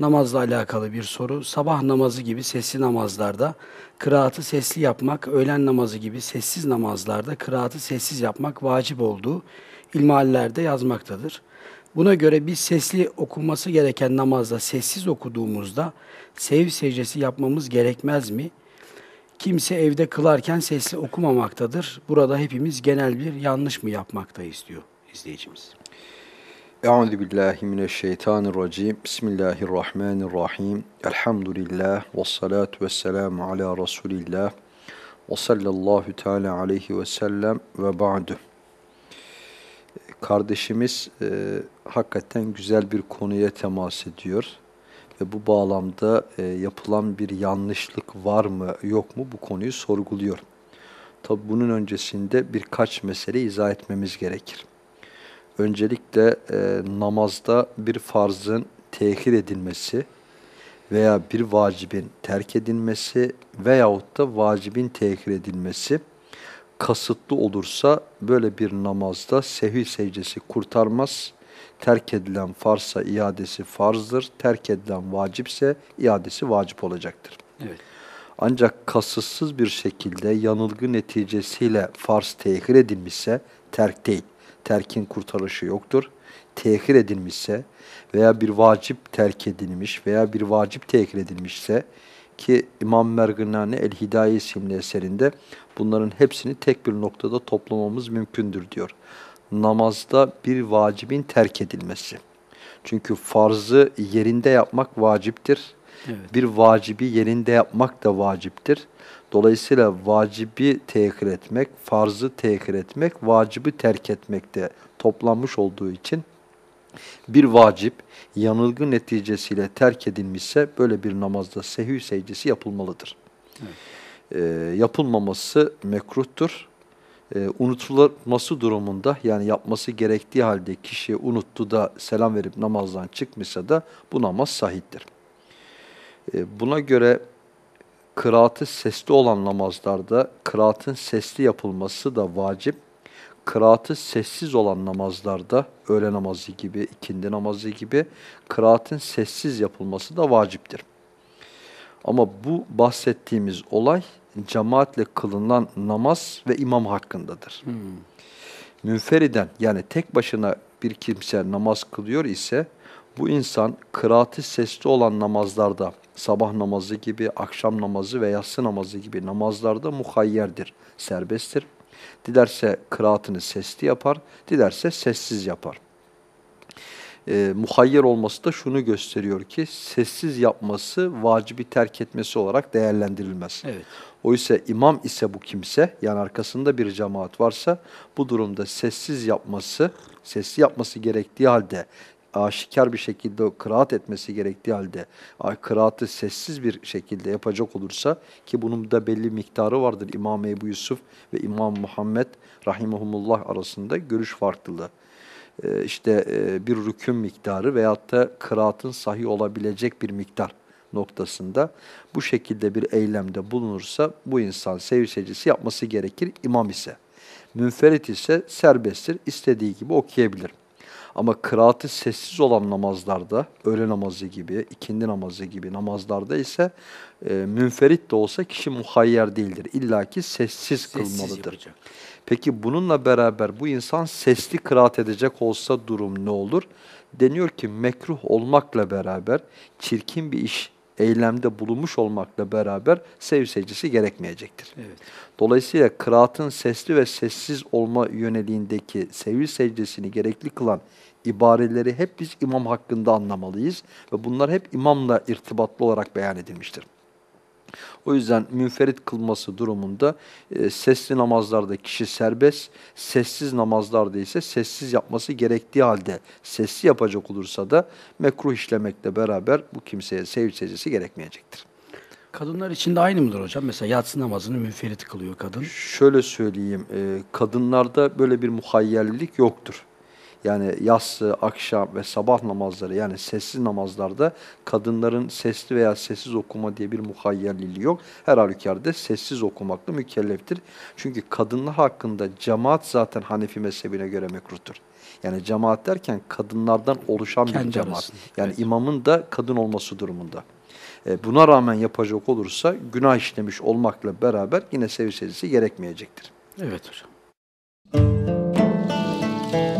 namazla alakalı bir soru. Sabah namazı gibi sesli namazlarda kıraatı sesli yapmak, öğlen namazı gibi sessiz namazlarda kıraatı sessiz yapmak vacip olduğu ilmallerde yazmaktadır. Buna göre biz sesli okunması gereken namazda sessiz okuduğumuzda sev secdesi yapmamız gerekmez mi? Kimse evde kılarken sesli okumamaktadır. Burada hepimiz genel bir yanlış mı yapmaktayız diyor izleyicimiz. Euzu billahi mineşşeytanirracim. Bismillahirrahmanirrahim. Elhamdülillah ve salat ve vesselam ala Resulillah. Ve sallallahu teala aleyhi ve sellem ve ba'du. Kardeşimiz e, hakikaten güzel bir konuya temas ediyor ve bu bağlamda e, yapılan bir yanlışlık var mı yok mu bu konuyu sorguluyor. Tabi bunun öncesinde birkaç mesele izah etmemiz gerekir öncelikle e, namazda bir farzın tehir edilmesi veya bir vacibin terk edilmesi veyahut da vacibin tehir edilmesi kasıtlı olursa böyle bir namazda sehvi secdesi kurtarmaz. Terk edilen farsa iadesi farzdır. Terk edilen vacipse iadesi vacip olacaktır. Evet. Ancak kasıtsız bir şekilde yanılgı neticesiyle farz tehir edilmişse terk değil terkin kurtarışı yoktur. Tehir edilmişse veya bir vacip terk edilmiş veya bir vacip tehir edilmişse ki İmam Merginani El Hidaye isimli eserinde bunların hepsini tek bir noktada toplamamız mümkündür diyor. Namazda bir vacibin terk edilmesi. Çünkü farzı yerinde yapmak vaciptir. Bir vacibi yerinde yapmak da vaciptir. Dolayısıyla vacibi tekir etmek, farzı tekir etmek, vacibi terk etmek de toplanmış olduğu için bir vacip yanılgı neticesiyle terk edilmişse böyle bir namazda sehü secdesi yapılmalıdır. Evet. E, yapılmaması mekruhtur. E, unutulması durumunda yani yapması gerektiği halde kişi unuttu da selam verip namazdan çıkmışsa da bu namaz sahiptir. E, buna göre kıraatı sesli olan namazlarda kıraatın sesli yapılması da vacip. Kıraatı sessiz olan namazlarda öğle namazı gibi, ikindi namazı gibi kıraatın sessiz yapılması da vaciptir. Ama bu bahsettiğimiz olay cemaatle kılınan namaz ve imam hakkındadır. Hmm. Münferiden yani tek başına bir kimse namaz kılıyor ise bu insan kıraati sesli olan namazlarda sabah namazı gibi, akşam namazı ve yatsı namazı gibi namazlarda muhayyerdir, serbesttir. Dilerse kıraatını sesli yapar, dilerse sessiz yapar. E, muhayyer olması da şunu gösteriyor ki sessiz yapması vacibi terk etmesi olarak değerlendirilmez. Evet. Oysa imam ise bu kimse, yani arkasında bir cemaat varsa bu durumda sessiz yapması, sessiz yapması gerektiği halde aşikar bir şekilde kıraat etmesi gerektiği halde kıraatı sessiz bir şekilde yapacak olursa ki bunun da belli miktarı vardır İmam Ebu Yusuf ve İmam Muhammed rahimahumullah arasında görüş farklılığı. Ee, işte e, bir rüküm miktarı veyahut da kıraatın sahih olabilecek bir miktar noktasında bu şekilde bir eylemde bulunursa bu insan sevişecisi yapması gerekir imam ise. Münferit ise serbesttir, istediği gibi okuyabilir. Ama kıraatı sessiz olan namazlarda, öğle namazı gibi, ikindi namazı gibi namazlarda ise e, münferit de olsa kişi muhayyer değildir. Illaki sessiz, sessiz kılmalıdır. Yapacak. Peki bununla beraber bu insan sesli kıraat edecek olsa durum ne olur? Deniyor ki mekruh olmakla beraber çirkin bir iş eylemde bulunmuş olmakla beraber sev secdesi gerekmeyecektir. Evet. Dolayısıyla kıraatın sesli ve sessiz olma yöneliğindeki sevi secdesini gerekli kılan ibareleri hep biz imam hakkında anlamalıyız ve bunlar hep imamla irtibatlı olarak beyan edilmiştir. O yüzden münferit kılması durumunda e, sesli namazlarda kişi serbest, sessiz namazlarda ise sessiz yapması gerektiği halde sesli yapacak olursa da mekruh işlemekle beraber bu kimseye sevgi secdesi gerekmeyecektir. Kadınlar için de aynı mıdır hocam? Mesela yatsı namazını münferit kılıyor kadın. Şöyle söyleyeyim, e, kadınlarda böyle bir muhayyerlilik yoktur yani yatsı, akşam ve sabah namazları yani sessiz namazlarda kadınların sesli veya sessiz okuma diye bir muhayyerliliği yok. Her halükarda sessiz okumakla mükelleftir. Çünkü kadınlar hakkında cemaat zaten Hanefi mezhebine göre mekruhtur. Yani cemaat derken kadınlardan oluşan Kendi bir cemaat. Arasında. Yani evet. imamın da kadın olması durumunda. E, buna rağmen yapacak olursa günah işlemiş olmakla beraber yine sevi gerekmeyecektir. Evet hocam. Müzik